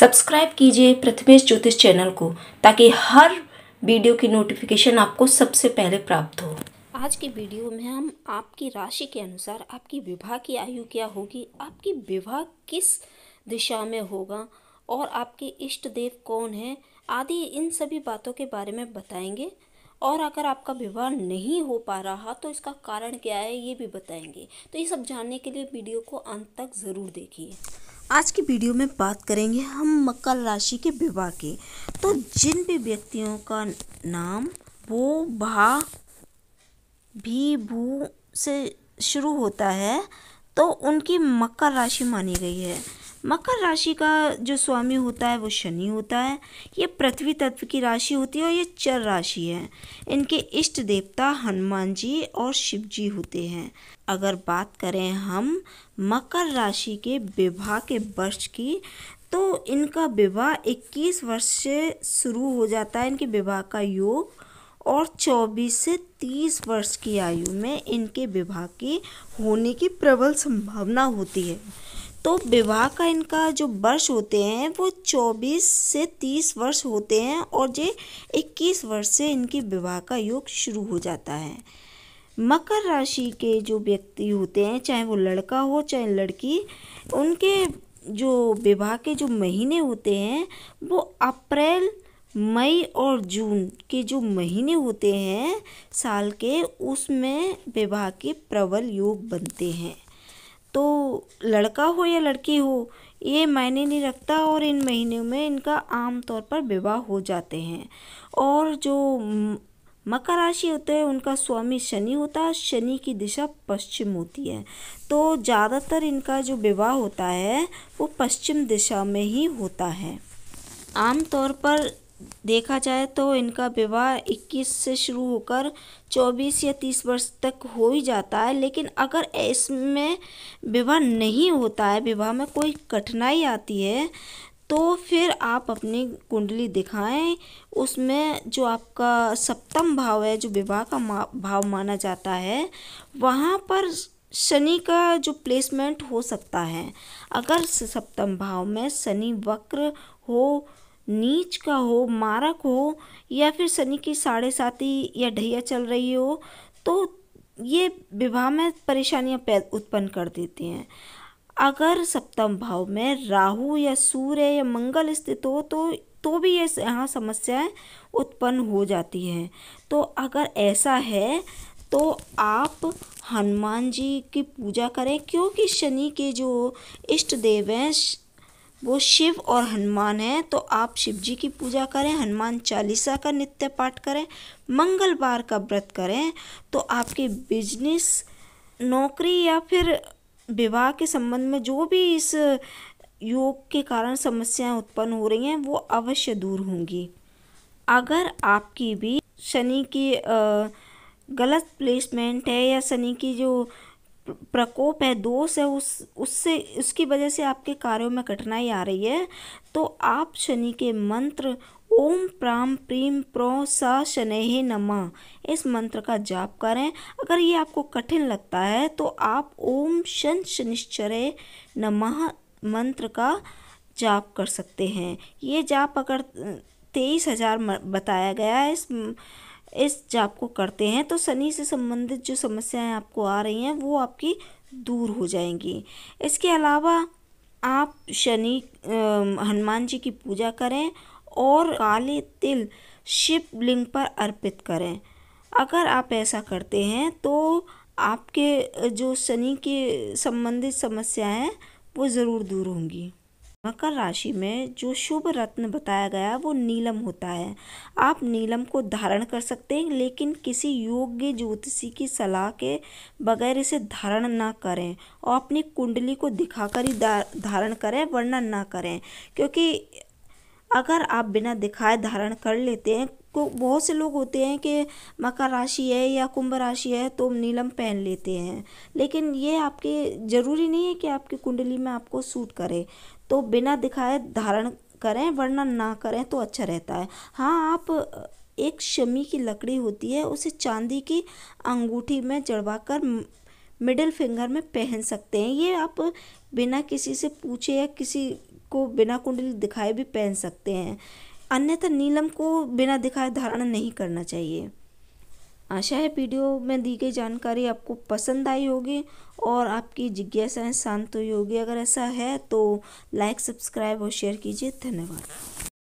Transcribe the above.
subscribe कीजिए प्रथमेश ज्योतिष channel को ताकि हर वीडियो की नोटिफिकेशन आपको सबसे पहले प्राप्त हो आज की वीडियो में हम आपकी राशि के अनुसार आपकी विवाह की आयु क्या होगी आपकी विवाह किस दिशा में होगा और आपके इष्ट देव कौन है आदि इन सभी बातों के बारे में बताएंगे और अगर आपका विवाह नहीं हो पा रहा तो इसका कारण क्या है ये भी बताएंगे तो ये सब जानने के लिए वीडियो को अंत तक ज़रूर देखिए आज की वीडियो में बात करेंगे हम मकर राशि के विवाह की तो जिन भी व्यक्तियों का नाम वो भा भी भू से शुरू होता है तो उनकी मकर राशि मानी गई है मकर राशि का जो स्वामी होता है वो शनि होता है ये पृथ्वी तत्व की राशि होती है और ये चर राशि है इनके इष्ट देवता हनुमान जी और शिव जी होते हैं अगर बात करें हम मकर राशि के विवाह के वर्ष की तो इनका विवाह 21 वर्ष से शुरू हो जाता है इनके विवाह का योग और 24 से 30 वर्ष की आयु में इनके विवाह की होने की प्रबल संभावना होती है तो विवाह का इनका जो वर्ष होते हैं वो चौबीस से तीस वर्ष होते हैं और ये इक्कीस वर्ष से इनकी विवाह का योग शुरू हो जाता है मकर राशि के जो व्यक्ति होते हैं चाहे वो लड़का हो चाहे लड़की उनके जो विवाह के जो महीने होते हैं वो अप्रैल मई और जून के जो महीने होते हैं साल के उसमें विवाह के प्रबल योग बनते हैं तो लड़का हो या लड़की हो ये मायने नहीं रखता और इन महीनों में इनका आम तौर पर विवाह हो जाते हैं और जो मकर राशि होते हैं उनका स्वामी शनि होता है शनि की दिशा पश्चिम होती है तो ज़्यादातर इनका जो विवाह होता है वो पश्चिम दिशा में ही होता है आमतौर पर देखा जाए तो इनका विवाह 21 से शुरू होकर 24 या 30 वर्ष तक हो ही जाता है लेकिन अगर इसमें विवाह नहीं होता है विवाह में कोई कठिनाई आती है तो फिर आप अपनी कुंडली दिखाएं उसमें जो आपका सप्तम भाव है जो विवाह का भाव माना जाता है वहाँ पर शनि का जो प्लेसमेंट हो सकता है अगर सप्तम भाव में शनि वक्र हो नीच का हो मारक हो या फिर शनि की साढ़े साथी या ढैया चल रही हो तो ये विवाह में परेशानियां उत्पन्न कर देती हैं अगर सप्तम भाव में राहु या सूर्य या मंगल स्थित हो तो तो भी ये यहाँ समस्याएं उत्पन्न हो जाती हैं तो अगर ऐसा है तो आप हनुमान जी की पूजा करें क्योंकि शनि के जो इष्ट देव हैं वो शिव और हनुमान हैं तो आप शिव जी की पूजा करें हनुमान चालीसा का नित्य पाठ करें मंगलवार का व्रत करें तो आपके बिजनेस नौकरी या फिर विवाह के संबंध में जो भी इस योग के कारण समस्याएं उत्पन्न हो रही हैं वो अवश्य दूर होंगी अगर आपकी भी शनि की गलत प्लेसमेंट है या शनि की जो प्रकोप है दोष है उस उससे उसकी वजह से आपके कार्यों में कठिनाई आ रही है तो आप शनि के मंत्र ओम प्राम प्रीम प्रो सा शनेह नमः इस मंत्र का जाप करें अगर ये आपको कठिन लगता है तो आप ओम शन शनिश्चरे नमः मंत्र का जाप कर सकते हैं ये जाप अगर तेईस हज़ार बताया गया है इस इस जाप को करते हैं तो शनि से संबंधित जो समस्याएं आपको आ रही हैं वो आपकी दूर हो जाएंगी इसके अलावा आप शनि हनुमान जी की पूजा करें और काले तिल शिवलिंग पर अर्पित करें अगर आप ऐसा करते हैं तो आपके जो शनि के संबंधित समस्याएं हैं वो ज़रूर दूर होंगी मकर राशि में जो शुभ रत्न बताया गया वो नीलम होता है आप नीलम को धारण कर सकते हैं लेकिन किसी योग्य ज्योतिषी की सलाह के बगैर इसे धारण ना करें और अपनी कुंडली को दिखाकर ही धारण करें वरना ना करें क्योंकि अगर आप बिना दिखाए धारण कर लेते हैं को तो बहुत से लोग होते हैं कि मकर राशि है या कुंभ राशि है तो नीलम पहन लेते हैं लेकिन ये आपके ज़रूरी नहीं है कि आपकी कुंडली में आपको सूट करे तो बिना दिखाए धारण करें वरना ना करें तो अच्छा रहता है हाँ आप एक शमी की लकड़ी होती है उसे चांदी की अंगूठी में जड़वा कर मिडिल फिंगर में पहन सकते हैं ये आप बिना किसी से पूछे या किसी को बिना कुंडली दिखाए भी पहन सकते हैं अन्यथा नीलम को बिना दिखाए धारण नहीं करना चाहिए आशा है वीडियो में दी गई जानकारी आपको पसंद आई होगी और आपकी जिज्ञासाएं शांत हुई होगी अगर ऐसा है तो लाइक सब्सक्राइब और शेयर कीजिए धन्यवाद